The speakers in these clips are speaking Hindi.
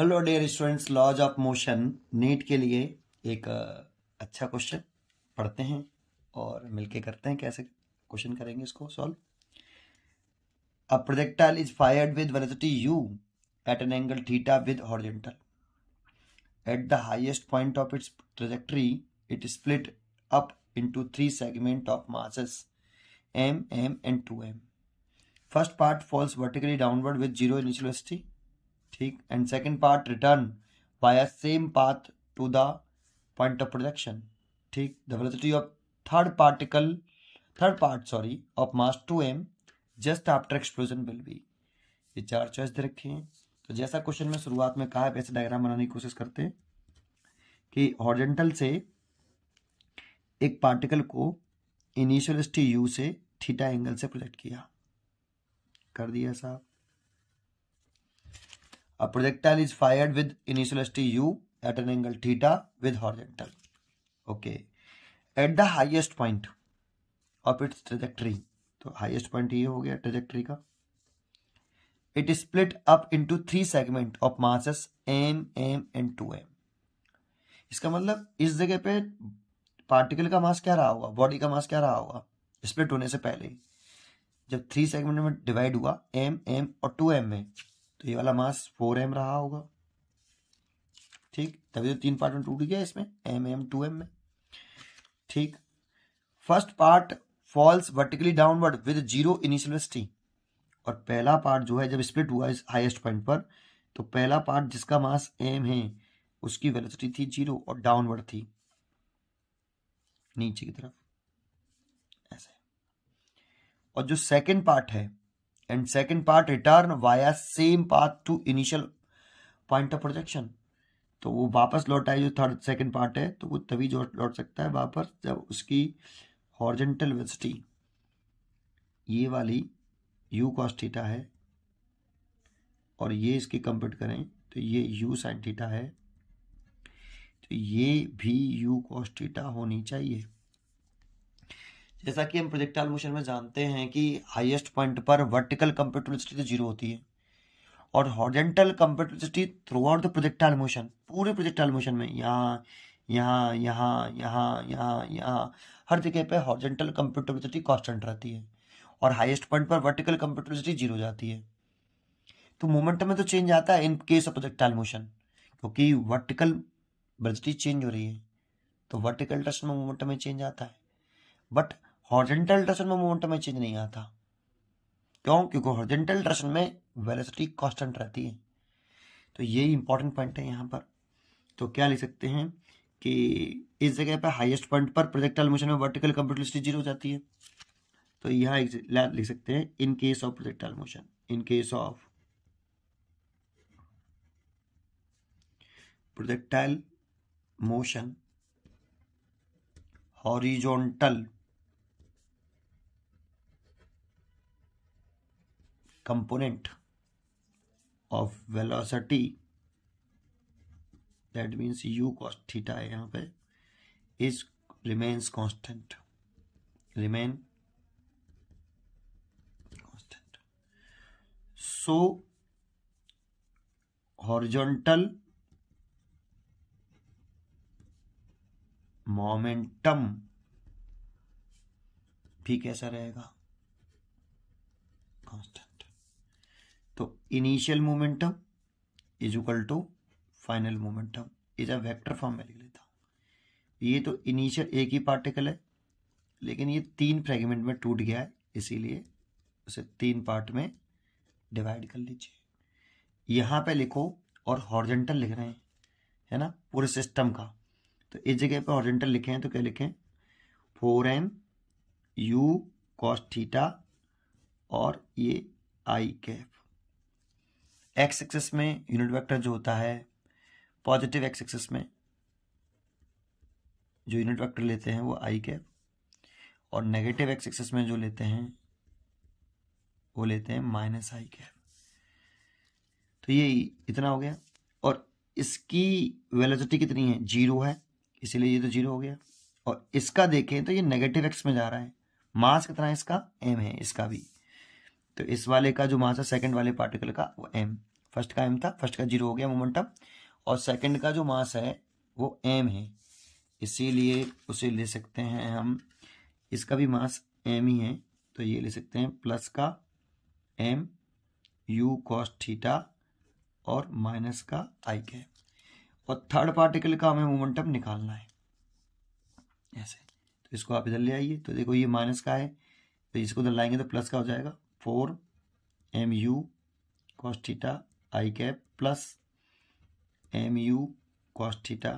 Hello dear students laws of motion NEET के लिए एक अच्छा क्वेश्चन पढ़ते हैं और मिलके करते हैं कैसे क्वेश्चन करेंगे इसको solve a projectile is fired with velocity u at an angle theta with horizontal at the highest point of its trajectory it split up into three segment of masses m m and two m first part falls vertically downward with zero initial velocity ठीक and second part return by same path to the point of projection ठीक the velocity of third particle third part sorry of mass two m just after explosion will be ये चार चॉइस दे रखे हैं तो जैसा क्वेश्चन में शुरुआत में कहा है वैसे डायग्राम बनाने की कोशिश करते हैं कि हॉर्जेंटल से एक पार्टिकल को इनिशियल स्टी यू से थीटा एंगल से प्रोजेक्ट किया कर दिया साहब A projectile is fired with initial velocity u at an angle theta with horizontal. Okay. At the highest point of its trajectory. तो highest point ye ho gaya trajectory ka it is split up into three segment of masses m m and 2m इसका मतलब इस जगह पे पार्टिकल का मास क्या रहा होगा बॉडी का मास क्या रहा होगा स्प्लिट होने से पहले जब थ्री सेगमेंट में डिवाइड हुआ एम एम और टू एम में तो ये वाला मास फोर एम रहा होगा ठीक तभी तो तीन पार्ट में टूट गया इसमें एम एम टू एम में ठीक first part falls vertically downward with zero initial velocity और पहला पार्ट जो है जब स्प्लिट हुआ इस हाईएस्ट पॉइंट पर तो पहला पार्ट जिसका मास एम है उसकी वेलोसिटी थी जीरो और डाउनवर्ड थी नीचे की तरफ ऐसे और जो सेकंड पार्ट है and second part return via same path to initial point of projection तो वो वापस लौट आए जो थर्ड सेकेंड पार्ट है तो वो तभी जो लौट सकता है वापस जब उसकी हॉर्जेंटल वेलोसिटी ये वाली u cos थीटा है और ये इसकी कंप्यूट करें तो ये u sin थीटा है तो ये भी u cos थीटा होनी चाहिए जैसा कि हम प्रोजेक्टाइल मोशन में जानते हैं कि हाईएस्ट पॉइंट पर वर्टिकल कंपेटेबिलिटी तो जीरो होती है और horizontal compatibility throughout the projectile motion पूरे प्रोजेक्टाइल मोशन में यहाँ यहाँ यहाँ यहाँ यहाँ यहाँ हर जगह पर हॉर्जेंटल कंपेटेबिलिटी कॉन्स्टेंट रहती है और हाईएस्ट पॉइंट पर वर्टिकल कंपेटेबिलिटी जीरो जाती है तो मोमेंटम में तो चेंज आता है in case of projectile motion क्योंकि वर्टिकल वर्टिकलिटी चेंज हो रही है तो वर्टिकल ट्रस्ट में मोमेंटम में चेंज आता है बट हॉर्जेंटल अल्ट्रासन में मोमेंटम में चेंज नहीं आता क्यों क्योंकि हॉर्जेंटल अल्ट्रासन में वेलोसिटी कांस्टेंट रहती है तो ये इंपॉर्टेंट पॉइंट है यहाँ पर तो क्या लिख सकते हैं कि इस जगह पर हाईएस्ट पॉइंट पर प्रोजेक्टाइल मोशन में वर्टिकल कंप्यूटलिस्टी जीरो हो जाती है तो यहाँ लिख सकते हैं in case of projectile motion in case of projectile motion horizontal component of velocity that means u cos theta है यहाँ पे is remains constant remain constant so horizontal momentum भी कैसा रहेगा कांस्टेंट तो initial momentum is equal to final momentum is a vector form में लिख लेता हूँ ये तो इनिशियल एक ही पार्टिकल है लेकिन ये तीन फ्रेगमेंट में टूट गया है इसीलिए उसे तीन पार्ट में डिवाइड कर लीजिए यहाँ पे लिखो और हॉर्जेंटल लिख रहे हैं है ना पूरे सिस्टम का तो इस जगह पे हॉर्जेंटल लिखे हैं तो क्या लिखें four m u cos theta और ये आई कैफ एक्स एक्सेस में यूनिट वेक्टर जो होता है पॉजिटिव एक्स एक्सेस में जो यूनिट वेक्टर लेते हैं वो आई कैप और नेगेटिव एक्स एक्सेस में जो लेते हैं वो लेते हैं माइनस आई कैप तो ये इतना हो गया और इसकी वेलोसिटी कितनी है जीरो है इसीलिए ये तो जीरो हो गया और इसका देखें तो ये नेगेटिव एक्स में जा रहा है मास कितना है इसका एम है इसका भी तो इस वाले का जो मास है सेकंड वाले पार्टिकल का वो एम फर्स्ट का एम था फर्स्ट का जीरो हो गया मोमेंटम और सेकंड का जो मास है वो एम है इसीलिए उसे ले सकते हैं हम इसका भी मास एम ही है तो ये ले सकते हैं प्लस का एम यू कॉस थीटा और माइनस का आई के और थर्ड पार्टिकल का हमें मोमेंटम निकालना है ऐसे तो इसको आप इधर ले आइए तो देखो ये माइनस का है तो इसको उधर लाएंगे तो प्लस का हो जाएगा four m u cos theta i cap plus m u cos theta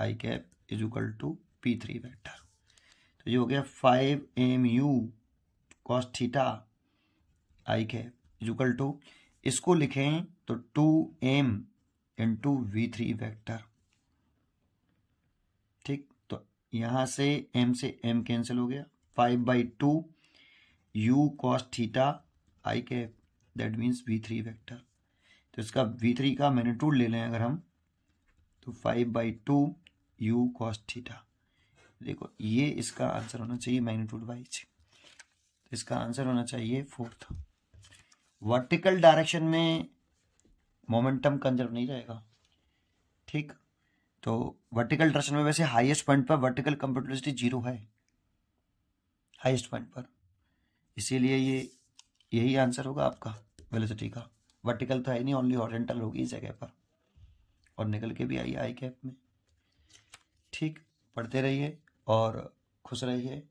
i cap is equal to p three vector तो ये हो गया five m u cos theta i cap is equal to इसको लिखें तो two m into v three vector ठीक तो यहां से एम से एम कैंसिल हो गया five by two u cos theta i के that means v three vector तो इसका वी थ्री का मैग्नीट्यूड ले लें अगर हम तो five by two u cos theta देखो ये इसका आंसर होना चाहिए मैग्नीट्यूड वाइज तो इसका आंसर होना चाहिए फोर्थ वर्टिकल डायरेक्शन में मोमेंटम कंजर्व नहीं रहेगा ठीक तो वर्टिकल डायरेक्शन में वैसे हाईएस्ट पॉइंट पर वर्टिकल कंप्यूटिटी जीरो है हाईएस्ट पॉइंट पर इसीलिए ये यही आंसर होगा आपका वेलोसिटी का वर्टिकल तो है नहीं ओनली हॉर्जेंटल होगी इस जगह पर और निकल के भी आई आई कैप में ठीक पढ़ते रहिए और खुश रहिए